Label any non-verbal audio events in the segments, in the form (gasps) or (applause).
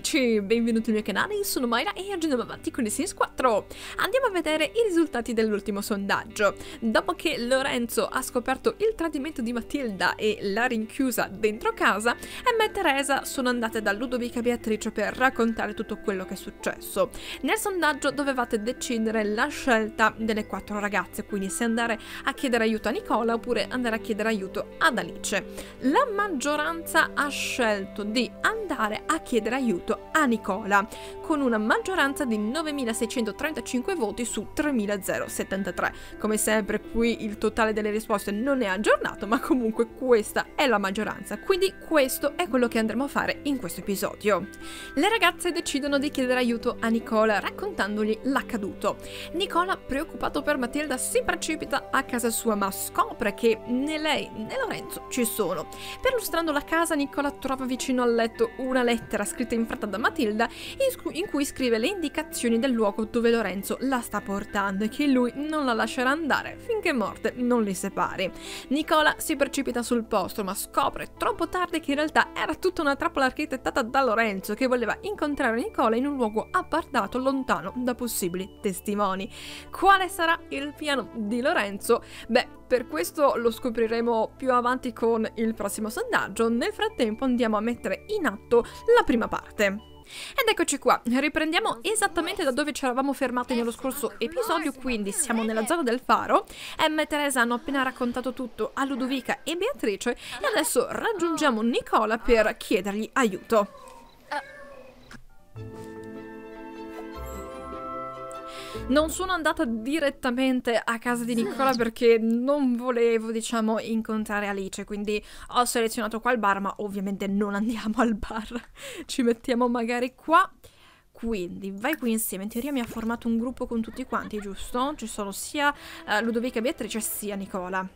amici, benvenuti al mio canale, io sono Mayra e oggi andiamo avanti con i Sims 4. Andiamo a vedere i risultati dell'ultimo sondaggio. Dopo che Lorenzo ha scoperto il tradimento di Matilda e l'ha rinchiusa dentro casa, Emma e Teresa sono andate da Ludovica Beatrice per raccontare tutto quello che è successo. Nel sondaggio dovevate decidere la scelta delle quattro ragazze, quindi se andare a chiedere aiuto a Nicola oppure andare a chiedere aiuto ad Alice. La maggioranza ha scelto di andare a chiedere aiuto diretto a Nicola, con una maggioranza di 9.635 voti su 3.073. Come sempre qui il totale delle risposte non è aggiornato, ma comunque questa è la maggioranza, quindi questo è quello che andremo a fare in questo episodio. Le ragazze decidono di chiedere aiuto a Nicola raccontandogli l'accaduto. Nicola, preoccupato per Matilda, si precipita a casa sua ma scopre che né lei né Lorenzo ci sono. Perlustrando la casa, Nicola trova vicino al letto una lettera scritta in francese carta da Matilda in, cui scrive le indicazioni del luogo dove Lorenzo la sta portando e che lui non la lascerà andare finché morte non li separi. Nicola si precipita sul posto ma scopre troppo tardi che in realtà era tutta una trappola architettata da Lorenzo che voleva incontrare Nicola in un luogo appartato lontano da possibili testimoni. Quale sarà il piano di Lorenzo? Beh, per questo lo scopriremo più avanti con il prossimo sondaggio, nel frattempo andiamo a mettere in atto la prima parte. Ed eccoci qua, riprendiamo esattamente da dove ci eravamo fermati nello scorso episodio, quindi siamo nella zona del faro. Emma e Teresa hanno appena raccontato tutto a Ludovica e Beatrice e adesso raggiungiamo Nicola per chiedergli aiuto. Eh. Non sono andata direttamente a casa di Nicola perché non volevo, diciamo, incontrare Alice, quindi ho selezionato qua il bar, ma ovviamente non andiamo al bar, (laughs) ci mettiamo magari qua. Quindi vai qui insieme, in teoria mi ha formato un gruppo con tutti quanti, giusto? Ci sono sia uh, Ludovica e Beatrice sia Nicola.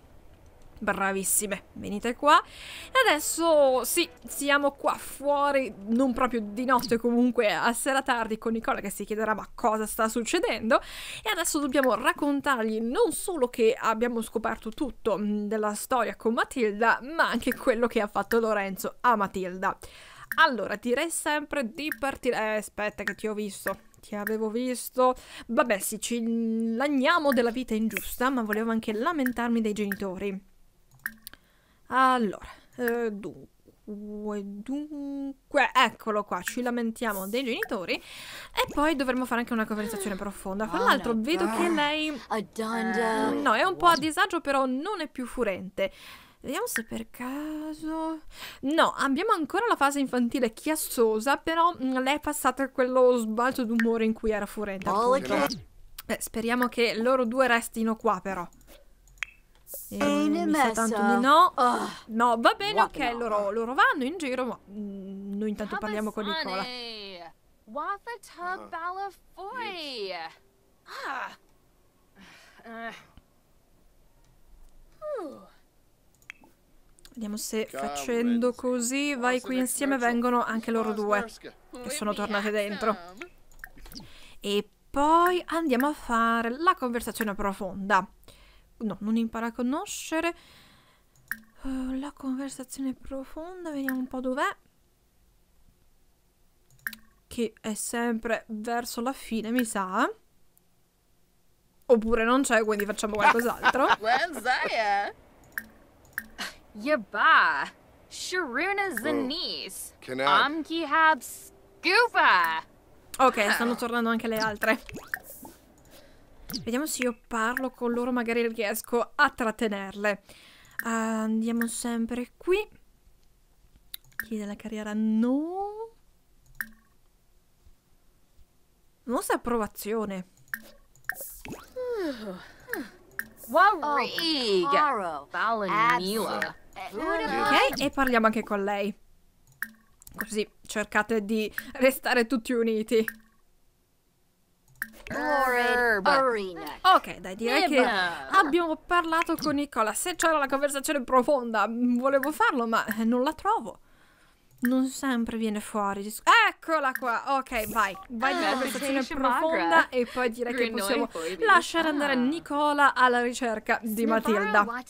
Bravissime, venite qua. E Adesso sì, siamo qua fuori, non proprio di notte comunque, a sera tardi con Nicola che si chiederà ma cosa sta succedendo e adesso dobbiamo raccontargli non solo che abbiamo scoperto tutto mm, della storia con Matilda, ma anche quello che ha fatto Lorenzo a Matilda. Allora, direi sempre di partire... Eh, aspetta che ti ho visto ti avevo visto. Vabbè, sì, ci lagniamo della vita ingiusta, ma volevo anche lamentarmi dei genitori. Allora, eh, dunque, dunque, eccolo qua, ci lamentiamo dei genitori e poi dovremmo fare anche una conversazione profonda. Fra oh l'altro vedo che lei... Eh, no, è un po' a disagio, però non è più furente. Vediamo se per caso... No, abbiamo ancora la fase infantile chiassosa, però mm, lei è passata a quello sbalzo d'umore in cui era furente. Eh, speriamo che loro due restino qua, però. E ne messa. Tanto di no. Oh. No, va bene, What ok, no. loro, loro, vanno in giro, ma mm, noi intanto parliamo con Nicola. Wathatug Balafoy. Ah. ah. Eh. Vediamo se facendo così vai qui insieme vengono anche loro due che sono tornate dentro. E poi andiamo a fare la conversazione profonda. No, non impara a conoscere. Uh, la conversazione profonda, vediamo un po' dov'è. Che è sempre verso la fine, mi sa. Oppure non c'è, quindi facciamo qualcos'altro. (laughs) Wenzaya! Eh. Yaba! Sharuna Zanis! Oh, Amkihab Scuba! Ok, stanno tornando anche le altre. Vediamo se io parlo con loro, magari riesco a trattenerle. Uh, andiamo sempre qui. Chiede la carriera, no. Nostra approvazione. Oh, eh, ok, e parliamo anche con lei. Così cercate di restare tutti uniti. Ok, dai, direi eh che abbiamo parlato con Nicola. Se c'era la conversazione profonda, mm, volevo farlo, ma eh, non la trovo. Non sempre viene fuori. Eccola qua. Ok, vai. Vai nella ah, conversazione profonda e poi direi che possiamo lasciare andare ah. Nicola alla ricerca di Matilda. Ok,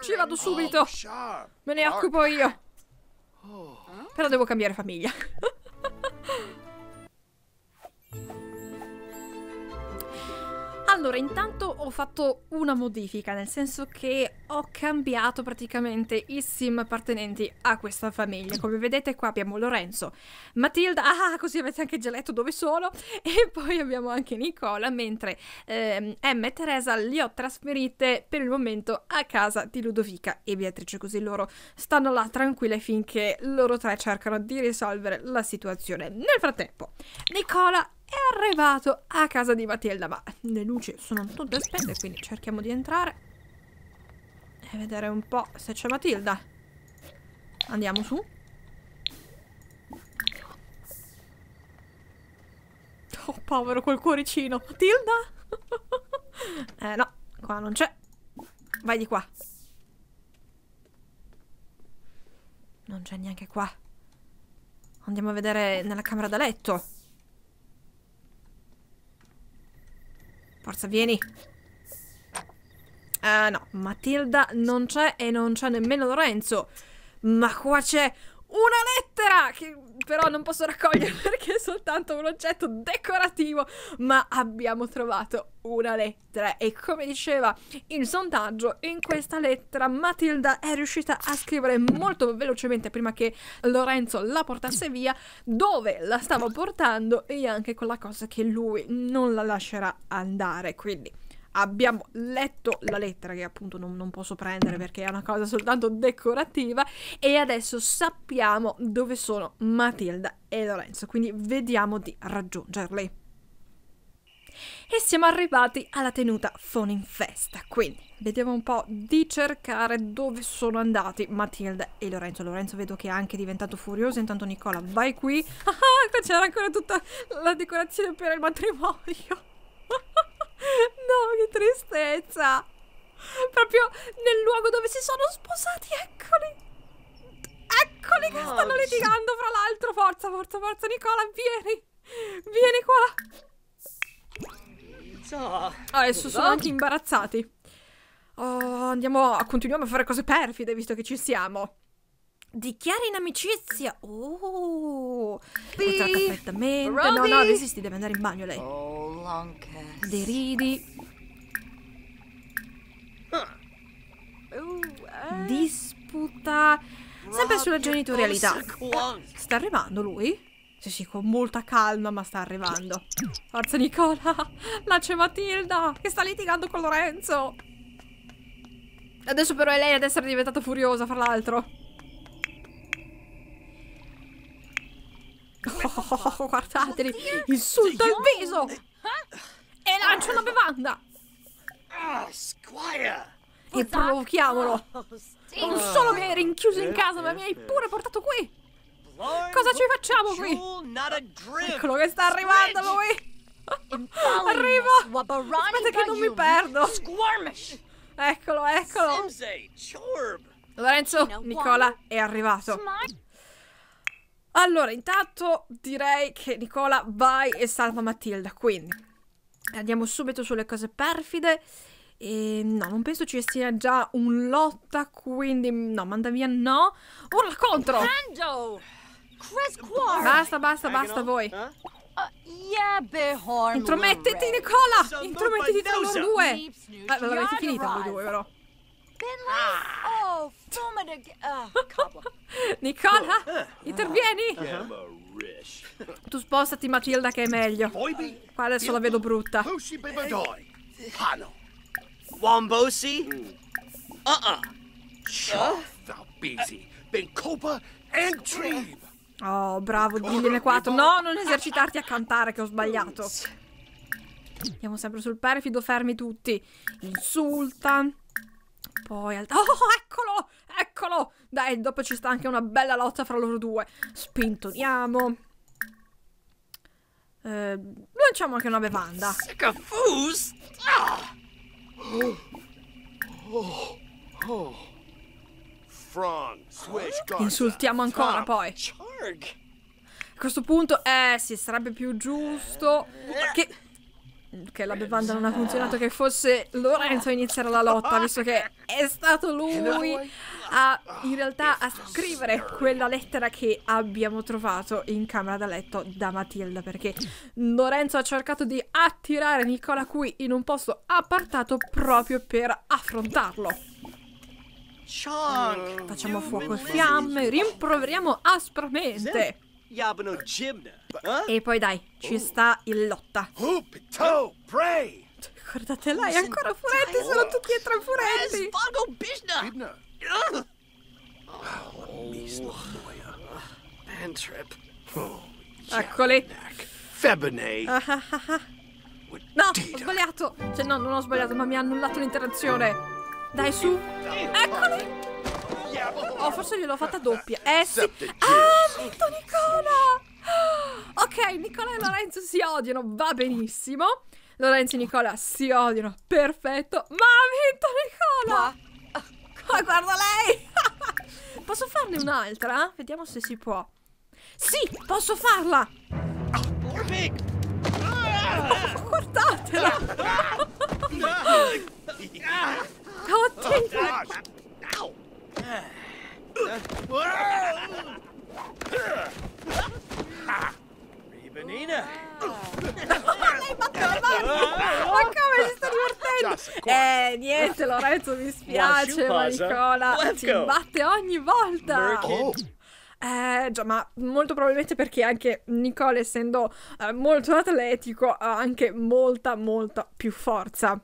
ci vado subito. Oh, Me ne occupo io. Oh. Però devo cambiare famiglia. (laughs) Allora, intanto ho fatto una modifica, nel senso che ho cambiato praticamente i sim appartenenti a questa famiglia. Come vedete qua abbiamo Lorenzo, Matilda, ah, ah così avete anche già letto dove sono, (laughs) e poi abbiamo anche Nicola, mentre ehm, Emma e Teresa li ho trasferite per il momento a casa di Ludovica e Beatrice, così loro stanno là tranquille finché loro tre cercano di risolvere la situazione. Nel frattempo, Nicola è arrivato a casa di Matilda, ma le luci sono tutte spente, quindi cerchiamo di entrare e vedere un po' se c'è Matilda. Andiamo su. Oh, povero quel cuoricino. Matilda? (laughs) eh no, qua non c'è. Vai di qua. Non c'è neanche qua. Andiamo a vedere nella camera da letto. forza, vieni. Uh, no, Matilda non c'è e non c'è nemmeno Lorenzo. Ma qua c'è una lettera! porterà, che però non posso raccogliere (laughs) perché è soltanto un oggetto decorativo, ma abbiamo trovato una lettera e come diceva il sondaggio, in questa lettera Matilda è riuscita a scrivere molto velocemente prima che Lorenzo la portasse via dove la stava portando e anche quella cosa che lui non la lascerà andare, quindi abbiamo letto la lettera che appunto non, non, posso prendere perché è una cosa soltanto decorativa e adesso sappiamo dove sono Matilda e Lorenzo, quindi vediamo di raggiungerli. E siamo arrivati alla tenuta Foninfesta, quindi vediamo un po' di cercare dove sono andati Matilda e Lorenzo. Lorenzo vedo che è anche diventato furioso, intanto Nicola vai qui. (laughs) Ah, qua c'era ancora tutta la decorazione per il matrimonio. No, che tristezza. Proprio nel luogo dove si sono sposati, eccoli. Eccoli che stanno litigando fra l'altro. Forza, forza, forza, Nicola, vieni. Vieni qua. Adesso sono anche imbarazzati. Oh, andiamo, a, continuiamo a fare cose perfide visto che ci siamo. Dichiara in amicizia. Oh, porta la No, no, resisti, deve andare in bagno lei. Oh, Deridi. disputa sempre sulla genitorialità. Sta arrivando lui? Sì, sì, con molta calma, ma sta arrivando. Forza Nicola! Là (laughs) c'è Matilda che sta litigando con Lorenzo. Adesso però è lei ad essere diventata furiosa, fra l'altro. Oh, guardateli! Insulta il viso! Eh? E lancia una bevanda! Ah, squire! e provochiamolo! Non solo mi hai rinchiuso in casa, ma mi hai pure portato qui! Cosa ci facciamo qui? Eccolo che sta arrivando lui! Arrivo! Aspetta che non mi perdo! Eccolo, eccolo! Lorenzo, Nicola è arrivato. Allora, intanto direi che Nicola vai e salva Matilda, quindi andiamo subito sulle cose perfide. E ehm, no, non penso ci sia già un lotta, quindi no, manda via no. Urla contro! Basta, basta, basta voi. Eh? Uh, Intromettiti, Nicola! Intromettiti tra loro due! Ah, l'avete finita voi due, però. Ah. Oh, ah (laughs) Nicola, oh, eh. intervieni! Uh-huh. Tu spostati, Matilda, che è meglio. Qua adesso la vedo brutta. Hano. Wombosi? Uh-uh. Ciao, thou busy. Ben Copa and Trib. Oh, bravo, digliene quattro. No, non esercitarti a cantare, che ho sbagliato. Andiamo sempre sul perfido, fermi tutti. Insulta. Poi al... Oh, eccolo! Eccolo! Dai, dopo ci sta anche una bella lotta fra loro due. Spintoniamo. Eh, lanciamo anche una bevanda. Sicafus! Ah! (gasps) Insultiamo ancora poi. A questo punto, eh sì, sarebbe più giusto eh. che che la bevanda non ha funzionato, che fosse Lorenzo a iniziare la lotta, visto che è stato lui a in realtà a scrivere quella lettera che abbiamo trovato in camera da letto da Matilda, perché Lorenzo ha cercato di attirare Nicola qui in un posto appartato proprio per affrontarlo. Facciamo fuoco e fiamme, rimproveriamo aspramente. E poi dai, ci oh. sta in lotta. Oh, Guardate lei, ancora furetti, sono tutti e tre furetti. Eh, oh, Eccoli. Ah, ah, ah, no, ho sbagliato. Cioè no, non ho sbagliato, ma mi ha annullato l'interazione. Dai su. Eccoli. Oh, forse gliel'ho fatta doppia. Eh sì. Ah! tradito Nicola! Ok, Nicola e Lorenzo si odiano, va benissimo. Lorenzo e Nicola si odiano, perfetto. Ma ha vinto Nicola! Ma oh, guarda lei! (laughs) posso farne un'altra? Vediamo se si può. Sì, posso farla! Oh, guardatela! Ah, (laughs) Oddio! Ah, Eh, niente, Lorenzo, mi (laughs) spiace, ma Nicola ci batte ogni volta. Oh. Eh, già, ma molto probabilmente perché anche Nicole, essendo eh, molto atletico, ha anche molta, molta più forza.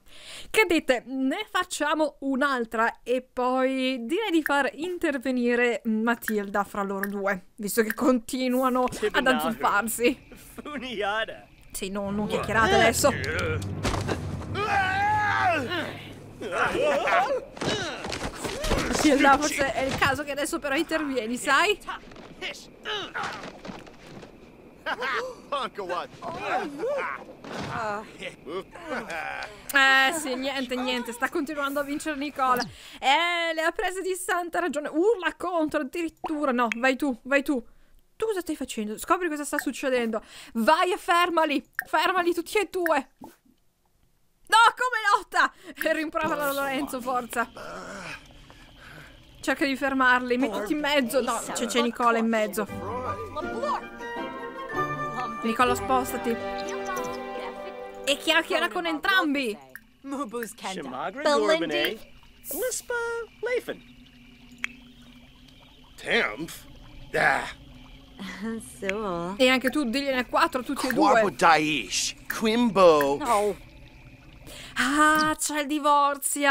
Che dite, ne facciamo un'altra e poi direi di far intervenire Matilda fra loro due, visto che continuano ad azzuffarsi. Funiada. Sì, no, non chiacchierate eh. adesso. Eh. Sì, esatto, forse è il caso che adesso però intervieni, sai? Ah. Eh sì, niente, niente, sta continuando a vincere Nicola. Eh, le ha prese di santa ragione. Urla contro addirittura. No, vai tu, vai tu. Tu cosa stai facendo? Scopri cosa sta succedendo. Vai e fermali. Fermali tutti e due. No, come lotta! Eh, Rimprovera Lorenzo, forza. Cerca di fermarli, mettiti in mezzo. No, c'è, c'è Nicola in mezzo. Nicola, spostati. E chiacchiera con entrambi. Belindi. Lispa eh? ah. (laughs) E anche tu, digliene quattro, tutti e due. Quimbo. No. Ah, c'è il divorzio.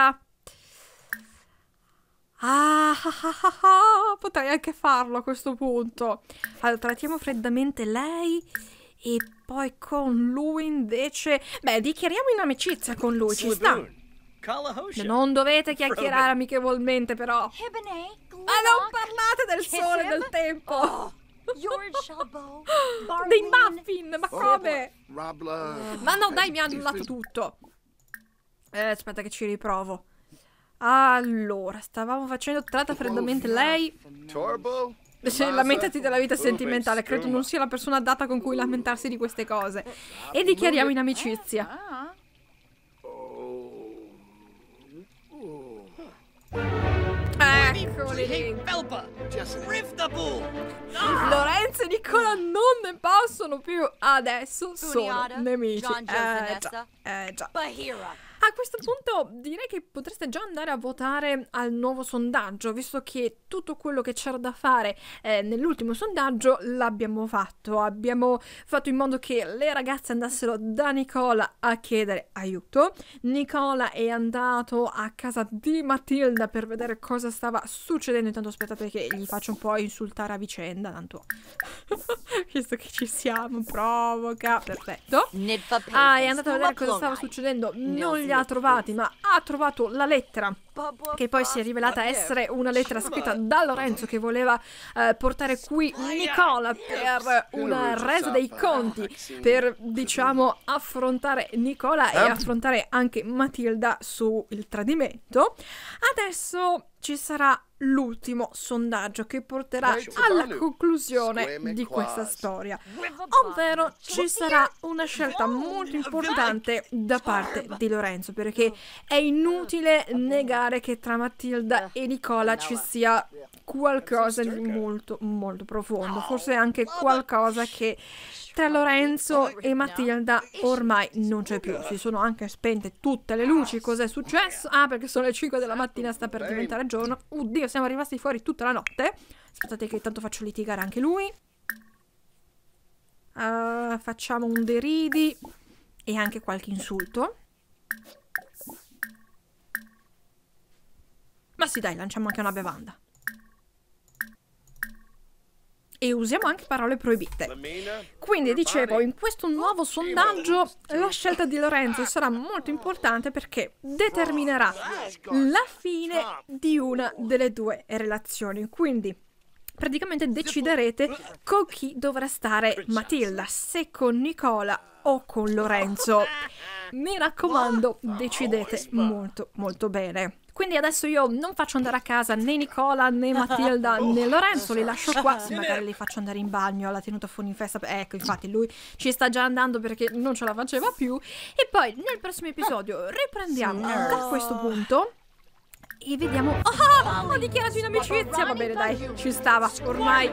Ah, ah, ah, ah, ah, potrei anche farlo a questo punto. Allora, trattiamo freddamente lei e poi con lui invece... Beh, dichiariamo in amicizia con lui, ci sta. Non dovete chiacchierare amichevolmente però. Ma non parlate del sole e del tempo. Oh, Dei muffin, ma come? Ma no, dai, mi hanno annullato tutto. Eh, aspetta che ci riprovo. Allora, stavamo facendo tratta freddamente lei. Turbo? lamentati della vita sentimentale, credo non sia la persona adatta con cui lamentarsi di queste cose. Eh, e dichiariamo in eh, amicizia. Oh. Ah. Lorenzo e Nicola non ne possono più Adesso sono nemici Eh già, eh già a questo punto direi che potreste già andare a votare al nuovo sondaggio, visto che tutto quello che c'era da fare eh, nell'ultimo sondaggio l'abbiamo fatto. Abbiamo fatto in modo che le ragazze andassero da Nicola a chiedere aiuto. Nicola è andato a casa di Matilda per vedere cosa stava succedendo. Intanto aspettate che gli faccio un po' insultare a vicenda, tanto (laughs) visto che ci siamo, provoca. Perfetto. Ah, è andato a vedere cosa stava succedendo. Non gli ha ha trovati, ma ha trovato la lettera che poi si è rivelata essere una lettera scritta da Lorenzo che voleva eh, portare qui Nicola per una resa dei conti, per diciamo affrontare Nicola e eh. affrontare anche Matilda sul tradimento. Adesso ci sarà l'ultimo sondaggio che porterà alla conclusione di questa storia, ovvero ci sarà una scelta molto importante da parte di Lorenzo perché mm. è inutile negare che tra Matilda eh, e Nicola ci sia qualcosa di molto molto profondo, forse anche qualcosa che tra Lorenzo e Matilda ormai non c'è più. Si sono anche spente tutte le ah, luci. Cos'è successo? Ah, perché sono le 5 della certo, mattina, sta per diventare giorno. Oddio, che siamo rimasti fuori tutta la notte. Aspettate che tanto faccio litigare anche lui. Uh, facciamo un deridi e anche qualche insulto. Ma sì, dai, lanciamo anche una bevanda e usiamo anche parole proibite. Quindi dicevo, in questo nuovo sondaggio la scelta di Lorenzo sarà molto importante perché determinerà oh, la fine ah. di una delle due relazioni. Quindi praticamente deciderete con chi dovrà stare Matilda, se con Nicola o con Lorenzo. (laughs) Mi raccomando, decidete molto molto bene. Quindi adesso io non faccio andare a casa né Nicola né Matilda (laughs) oh, né Lorenzo, li lascio qua. Sì, (laughs) magari li faccio andare in bagno alla tenuta fuori in festa. Ecco, infatti, lui ci sta già andando perché non ce la faceva più. E poi nel prossimo episodio (laughs) riprendiamo no. da questo ah. punto. E vediamo. Ah, oh, ha dichiarato in amicizia. Va bene, dai, ci stava ormai.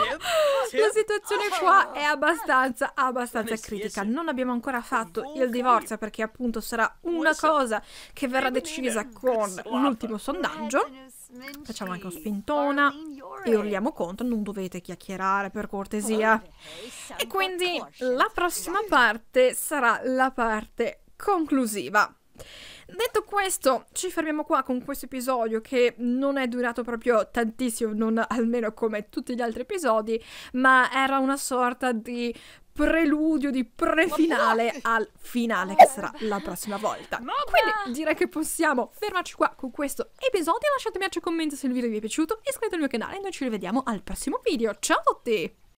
(laughs) La situazione qua è abbastanza, abbastanza critica. Non abbiamo ancora fatto il divorzio perché appunto sarà una cosa che verrà decisa con l'ultimo sondaggio. Facciamo anche un spintona e urliamo contro, non dovete chiacchierare per cortesia. E quindi la prossima parte sarà la parte conclusiva detto questo, ci fermiamo qua con questo episodio che non è durato proprio tantissimo, non almeno come tutti gli altri episodi, ma era una sorta di preludio, di prefinale al finale che sarà la prossima volta. Quindi direi che possiamo fermarci qua con questo episodio. Lasciate mi piace commento se il video vi è piaciuto, iscrivetevi al mio canale e noi ci rivediamo al prossimo video. Ciao a tutti!